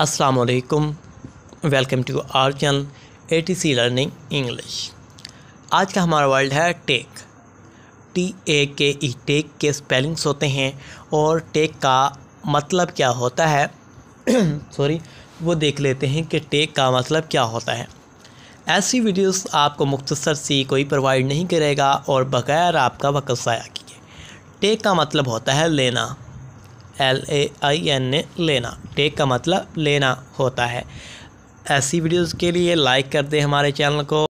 अस्सलाम welcome to our channel A T C learning English आज का हमारा वर्ल्ड है टेक टी ए के ई टेक के स्पेलिंग्स होते हैं और टेक का मतलब क्या होता है सॉरी वो देख लेते हैं कि टेक का मतलब क्या होता है ऐसी वीडियोस आपको मुख्तसर सी कोई प्रोवाइड नहीं करेगा और बग़ैर आपका वक्त ज़ाया किए टेक का मतलब होता है लेना L A I N A लेना टेक का मतलब लेना होता है ऐसी वीडियोस के लिए लाइक कर दें हमारे चैनल को